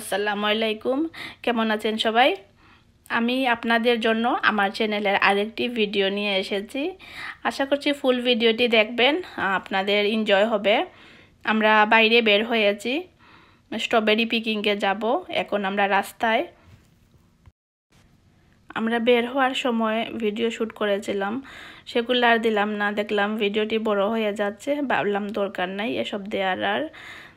আসসালামু আলাইকুম কেমন আছেন সবাই আমি আপনাদের জন্য আমার চ্যানেলের আরেকটি ভিডিও নিয়ে এসেছি আশা করছি ফুল ভিডিওটি দেখবেন আপনাদের এনজয় হবে আমরা বাইরে বের হয়েছি স্ট্রবেরি পিকিংয়ে যাব এখন আমরা রাস্তায় আমরা বের হওয়ার সময় ভিডিও শ্যুট করেছিলাম সেগুলো আর দিলাম না দেখলাম ভিডিওটি বড় হয়ে যাচ্ছে ভাবলাম দরকার নাই এসব দেওয়ার আর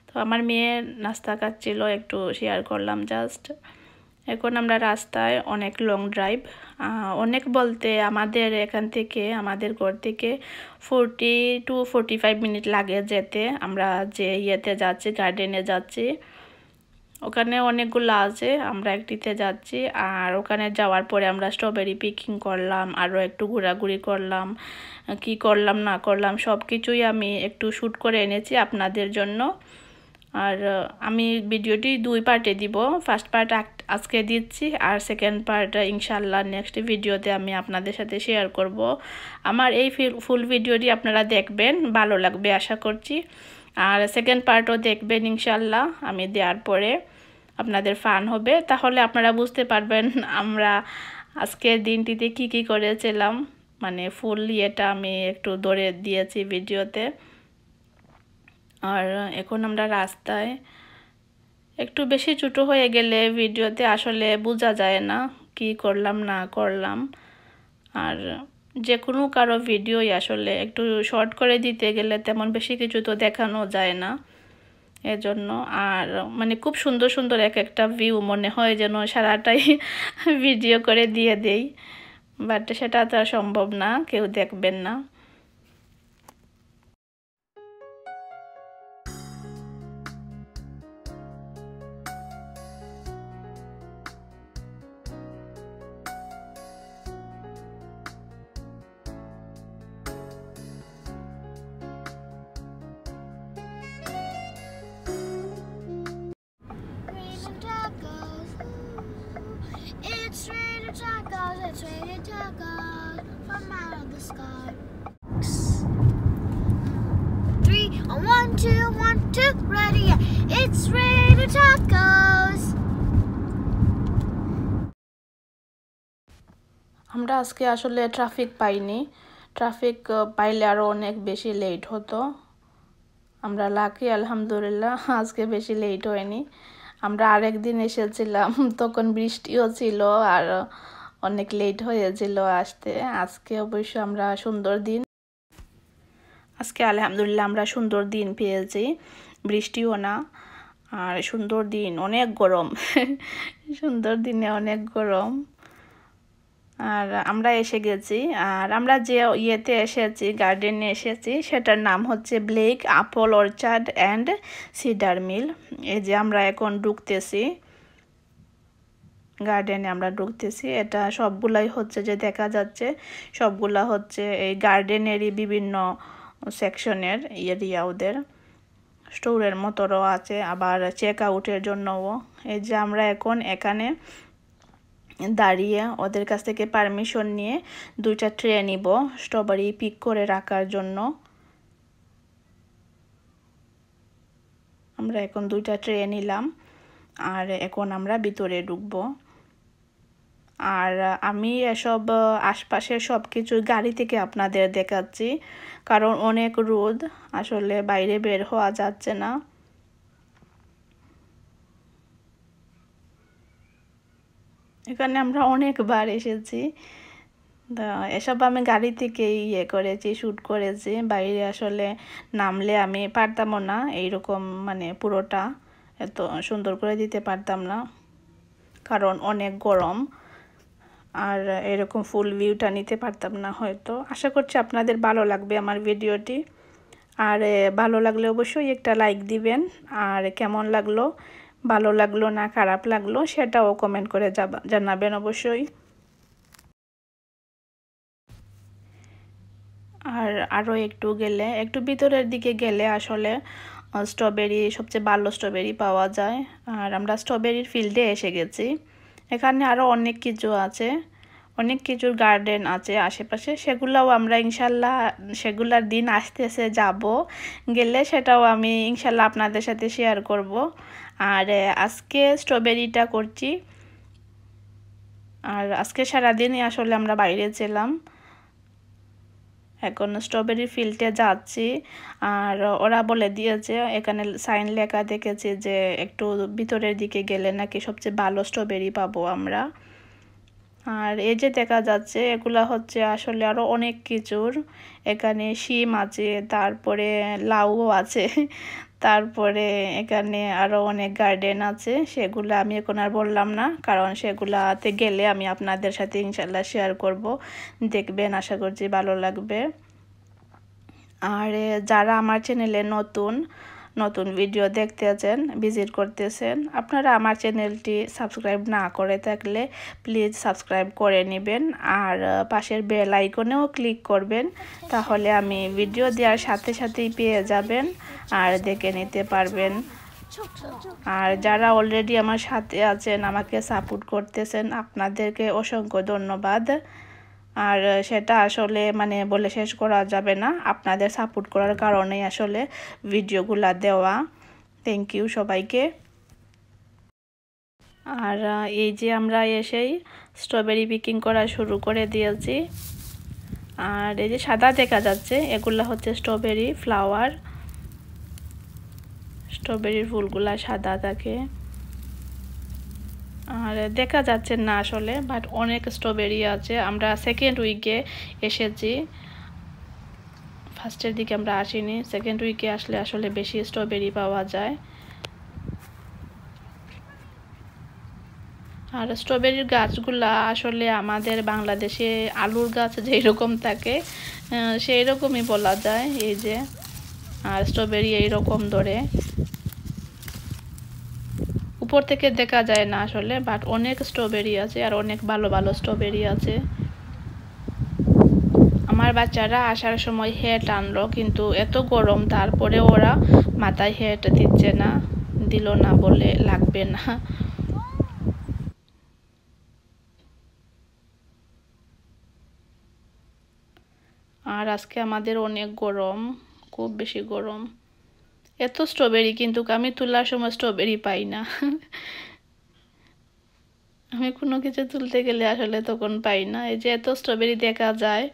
তো আমার মেয়ে নাস্তা খাচ্ছিল একটু শেয়ার করলাম জাস্ট এখন আমরা রাস্তায় অনেক লং ড্রাইভ অনেক বলতে আমাদের এখান থেকে আমাদের ঘর থেকে forty to forty five minute লাগে যেতে আমরা যে ইয়েতে যাচ্ছি গার্ডেনে যাচ্ছি ওখানে অনেকগুলো আছে আমরা একটিতে যাচ্ছি আর ওখানে যাওয়ার পরে আমরা স্ট্রবেরি পিকিং করলাম আরও একটু ঘোরাঘুরি করলাম কি করলাম না করলাম সব কিছুই আমি একটু শ্যুট করে এনেছি আপনাদের জন্য আর আমি ভিডিওটি দুই পার্টে দিব ফার্স্ট পার্ট আজকে দিচ্ছি আর সেকেন্ড পার্ট ইনশাল্লাহ নেক্সট ভিডিওতে আমি আপনাদের সাথে শেয়ার করব আমার এই ফুল ভিডিওটি আপনারা দেখবেন ভালো লাগবে আশা করছি আর সেকেন্ড পার্টও দেখবেন ইনশাল্লাহ আমি দেওয়ার পরে আপনাদের ফান হবে তাহলে আপনারা বুঝতে পারবেন আমরা আজকের দিনটিতে কি কি করেছিলাম মানে ফুল ইয়েটা আমি একটু দৌড়ে দিয়েছি ভিডিওতে আর এখন আমরা রাস্তায় একটু বেশি ছোটো হয়ে গেলে ভিডিওতে আসলে বোঝা যায় না কি করলাম না করলাম আর যে কোনো কারো ভিডিওই আসলে একটু শর্ট করে দিতে গেলে তেমন বেশি কিছু তো দেখানো যায় না এজন্য আর মানে খুব সুন্দর সুন্দর এক একটা ভিউ মনে হয় যেন সারাটাই ভিডিও করে দিয়ে দেই বাট সেটা তো সম্ভব না কেউ দেখবেন না God from out of the sky. Three, one, two, one, two, ready. It's tacos. আমরা আজকে আসলে ট্রাফিক পাইনি ট্রাফিক পাইলে আরও অনেক বেশি লেট হতো আমরা লাকি আলহামদুলিল্লাহ আজকে বেশি লেট হয়নি আমরা আরেক দিন এসেছিলাম তখন বৃষ্টিও ছিল আর অনেক লেট হয়েছিল আসতে আজকে অবশ্য আমরা সুন্দর দিন আজকে আলহামদুলিল্লাহ আমরা সুন্দর দিন পেয়েছি বৃষ্টিও না আর সুন্দর দিন অনেক গরম সুন্দর দিনে অনেক গরম আর আমরা এসে গেছি আর আমরা যে ইয়েতে এসেছি গার্ডেনে এসেছি সেটার নাম হচ্ছে Blake Apple Orchard and Cider Mill এই যে আমরা এখন ঢুকতেছি গার্ডেনে আমরা ঢুকতেছি এটা সবগুলাই হচ্ছে যে দেখা যাচ্ছে সবগুলা হচ্ছে এই গার্ডেনেরই বিভিন্ন সেকশনের এরিয়া ওদের স্টোরের মতোরও আছে আবার চেক আউটের জন্যও এই যে আমরা এখন এখানে দাঁড়িয়ে ওদের কাছ থেকে পারমিশন নিয়ে দুইটা ট্রে নিব স্ট্রবেরি পিক করে রাখার জন্য আমরা এখন দুইটা ট্রে নিলাম আর এখন আমরা ভিতরে ঢুকবো আর আমি এসব আশপাশের সব কিছু গাড়ি থেকে আপনাদের দেখাচ্ছি কারণ অনেক রোদ আসলে বাইরে বের হওয়া যাচ্ছে না এখানে আমরা অনেকবার এসেছি এসব আমি গাড়ি থেকেই ইয়ে করেছি শ্যুট করেছি বাইরে আসলে নামলে আমি পারতামও না এইরকম মানে পুরোটা এত সুন্দর করে দিতে পারতাম না কারণ অনেক গরম আর এরকম ফুল ভিউটা নিতে পারতাম না হয়তো আশা করছি আপনাদের ভালো লাগবে আমার ভিডিওটি আর ভালো লাগলে অবশ্যই একটা লাইক দিবেন আর কেমন লাগলো ভালো লাগলো না খারাপ লাগলো সেটাও কমেন্ট করে যাবা জানাবেন অবশ্যই আর আরও একটু গেলে একটু ভিতরের দিকে গেলে আসলে স্ট্রবেরি সবচেয়ে ভালো স্ট্রবেরি পাওয়া যায় আর আমরা স্ট্রবেরির ফিল্ডে এসে গেছি এখানে আরও অনেক কিছু আছে অনেক কিছুর গার্ডেন আছে আশেপাশে সেগুলাও আমরা ইনশাল্লাহ সেগুলার দিন আস্তে আস্তে যাব গেলে সেটাও আমি ইনশাল্লাহ আপনাদের সাথে শেয়ার করব আর আজকে স্ট্রবেরিটা করছি আর আজকে সারাদিনই আসলে আমরা বাইরে ছিলাম এখন স্ট্রবেরি ফিল্ডে যাচ্ছি আর ওরা বলে দিয়েছে এখানে সাইন লেখা দেখেছি যে একটু ভিতরের দিকে গেলে নাকি সবচেয়ে ভালো স্ট্রবেরি পাবো আমরা আর এই যে দেখা যাচ্ছে এগুলা হচ্ছে আসলে আরও অনেক কিছুর এখানে শিম আছে তারপরে লাউও আছে তারপরে এখানে আরও অনেক গার্ডেন আছে সেগুলো আমি এখন আর বললাম না কারণ সেগুলাতে গেলে আমি আপনাদের সাথে ইনশাল্লাহ শেয়ার করব দেখবেন আশা করছি ভালো লাগবে আর যারা আমার চ্যানেলে নতুন নতুন ভিডিও দেখতেছেন ভিজিট করতেছেন আপনারা আমার চ্যানেলটি সাবস্ক্রাইব না করে থাকলে প্লিজ সাবস্ক্রাইব করে নেবেন আর পাশের বেল আইকনেও ক্লিক করবেন তাহলে আমি ভিডিও দেওয়ার সাথে সাথেই পেয়ে যাবেন আর দেখে নিতে পারবেন আর যারা অলরেডি আমার সাথে আছেন আমাকে সাপোর্ট করতেছেন আপনাদেরকে অসংখ্য ধন্যবাদ আর সেটা আসলে মানে বলে শেষ করা যাবে না আপনাদের সাপোর্ট করার কারণেই আসলে ভিডিওগুলো দেওয়া থ্যাংক ইউ সবাইকে আর এই যে আমরা এসেই স্ট্রবেরি পিকিং করা শুরু করে দিয়েছি আর এই যে সাদা দেখা যাচ্ছে এগুলা হচ্ছে স্ট্রবেরি ফ্লাওয়ার স্ট্রবেরির ফুলগুলা সাদা থাকে আর দেখা যাচ্ছে না আসলে বাট অনেক স্ট্রবেরি আছে আমরা সেকেন্ড উইকে এসেছি ফার্স্টের দিকে আমরা আসিনি সেকেন্ড উইকে আসলে আসলে বেশি স্ট্রবেরি পাওয়া যায় আর স্ট্রবেরির গাছগুলা আসলে আমাদের বাংলাদেশে আলুর গাছ যেই রকম থাকে সেই রকমই বলা যায় এই যে আর স্ট্রবেরি এইরকম ধরে উপর থেকে দেখা যায় না আসলে বাট অনেক স্ট্রবেরি আছে আর অনেক ভালো ভালো স্ট্রবেরি আছে আমার বাচ্চারা আসার সময় হেট আনলো কিন্তু এত গরম তারপরে ওরা মাথায় হেট দিচ্ছে না দিল না বলে লাগবে না আর আজকে আমাদের অনেক গরম খুব বেশি গরম এত স্ট্রবেরি কিন্তু আমি তোলার সময় স্ট্রবেরি পাই না আমি কোনো কিছু তুলতে গেলে আসলে তখন পাই না এই যে এত স্ট্রবেরি দেখা যায়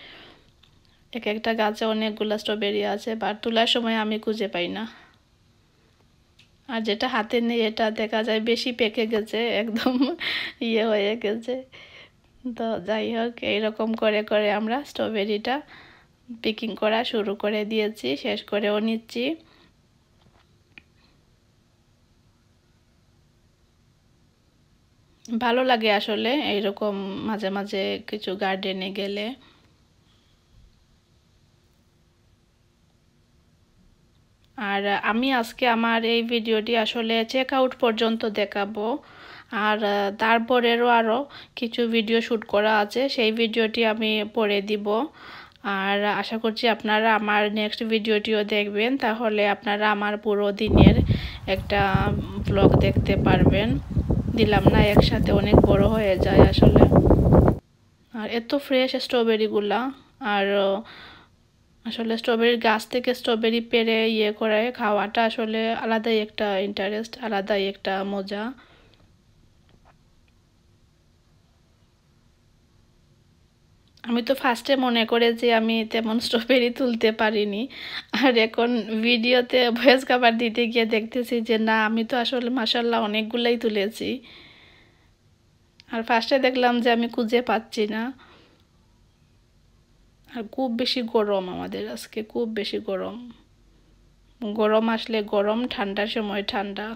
এক একটা গাছে অনেকগুলো স্ট্রবেরি আছে বা তোলার সময় আমি খুঁজে পাই না আর যেটা হাতে নেই এটা দেখা যায় বেশি পেকে গেছে একদম ইয়ে হয়ে গেছে তো যাই হোক এইরকম করে করে আমরা স্ট্রবেরিটা পিকিং করা শুরু করে দিয়েছি শেষ করেও নিচ্ছি ভালো লাগে আসলে এইরকম মাঝে মাঝে কিছু গার্ডেনে গেলে আর আমি আজকে আমার এই ভিডিওটি আসলে চেক আউট পর্যন্ত দেখাবো আর তারপরেরও আরও কিছু ভিডিও শ্যুট করা আছে সেই ভিডিওটি আমি পরে দিব আর আশা করছি আপনারা আমার নেক্সট ভিডিওটিও দেখবেন তাহলে আপনারা আমার পুরো দিনের একটা ব্লগ দেখতে পারবেন দিলাম না একসাথে অনেক বড় হয়ে যায় আসলে আর এত ফ্রেশ স্ট্রবেরিগুলা আর আসলে স্ট্রবেরির গাছ থেকে স্ট্রবেরি পেরে ইয়ে করে খাওয়াটা আসলে আলাদাই একটা ইন্টারেস্ট আলাদাই একটা মজা আমি তো ফার্স্টে মনে করে যে আমি তেমন স্ট্রবেরি তুলতে পারিনি আর এখন ভিডিওতে ভয়েস কাভার দিতে গিয়ে দেখতেছি যে না আমি তো আসলে মাসাল্লাহ অনেকগুলোই তুলেছি আর ফার্স্টে দেখলাম যে আমি খুঁজে পাচ্ছি না আর খুব বেশি গরম আমাদের আজকে খুব বেশি গরম গরম আসলে গরম ঠান্ডার সময় ঠান্ডা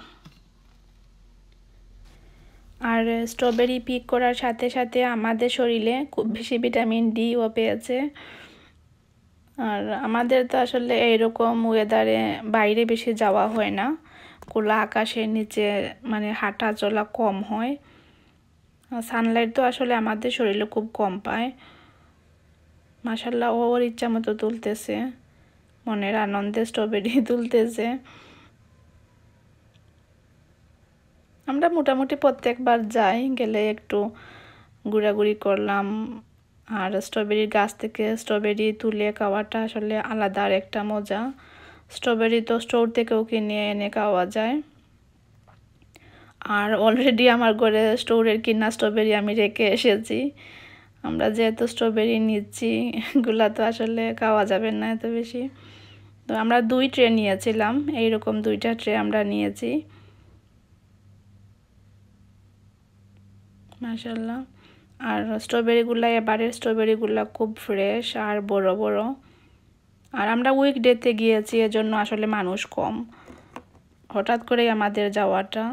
আর স্ট্রবেরি পিক করার সাথে সাথে আমাদের শরীরে খুব বেশি ভিটামিন ডিও পেয়েছে আর আমাদের তো আসলে এইরকম ওয়েদারে বাইরে বেশি যাওয়া হয় না খোলা আকাশের নিচে মানে হাঁটা চলা কম হয় সানলাইট তো আসলে আমাদের শরীরে খুব কম পায় মাসাল্লাহ ওর ইচ্ছা মতো তুলতেছে মনের আনন্দে স্ট্রবেরি তুলতেছে আমরা মোটামুটি প্রত্যেকবার যাই গেলে একটু ঘোরাঘুরি করলাম আর স্ট্রবেরির গাছ থেকে স্ট্রবেরি তুলে খাওয়াটা আসলে আলাদা আর একটা মজা স্ট্রবেরি তো স্টোর থেকেও কিনে এনে খাওয়া যায় আর অলরেডি আমার ঘরে স্টোরের কিনা স্ট্রবেরি আমি রেখে এসেছি আমরা যেহেতু স্ট্রবেরি নিচ্ছি এগুলা তো আসলে খাওয়া যাবে না এত বেশি তো আমরা দুই ট্রে নিয়েছিলাম এইরকম দুইটা ট্রে আমরা নিয়েছি মাসাল্লাহ আর স্ট্রবেরিগুলো এবারের স্ট্রবেরিগুলো খুব ফ্রেশ আর বড় বড় আর আমরা উইকডেতে গিয়েছি এজন্য আসলে মানুষ কম হঠাৎ করেই আমাদের যাওয়াটা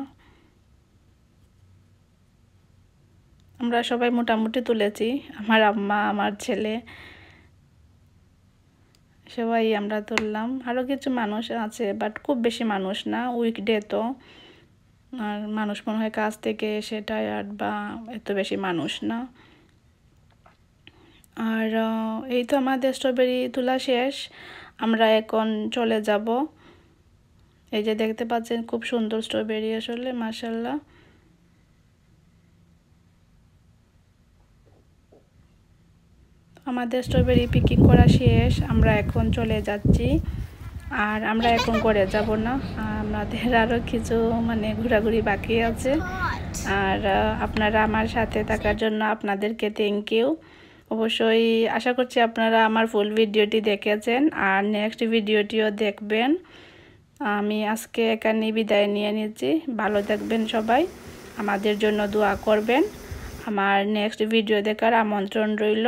আমরা সবাই মোটামুটি তুলেছি আমার আম্মা আমার ছেলে সবাই আমরা তুললাম আরও কিছু মানুষ আছে বাট খুব বেশি মানুষ না উইকডে তো আর মানুষ মনে হয় কাজ থেকে এসে টায়ার্ড বা এত বেশি মানুষ না আর এই তো আমাদের স্ট্রবেরি তোলা শেষ আমরা এখন চলে যাব এই যে দেখতে পাচ্ছেন খুব সুন্দর স্ট্রবেরি আসলে মাসাল্লাহ আমাদের স্ট্রবেরি পিকিং করা শেষ আমরা এখন চলে যাচ্ছি আর আমরা এখন করে যাব না আমাদের আরও কিছু মানে ঘোরাঘুরি বাকি আছে আর আপনারা আমার সাথে থাকার জন্য আপনাদেরকে থ্যাংক ইউ অবশ্যই আশা করছি আপনারা আমার ফুল ভিডিওটি দেখেছেন আর নেক্সট ভিডিওটিও দেখবেন আমি আজকে এখানে বিদায় নিয়ে নিচ্ছি ভালো থাকবেন সবাই আমাদের জন্য দোয়া করবেন আমার নেক্সট ভিডিও দেখার আমন্ত্রণ রইল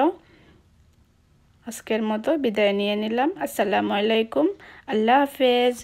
আজকের মতো বিদায় নিয়ে নিলাম আসসালামু আলাইকুম আল্লাহ হাফেজ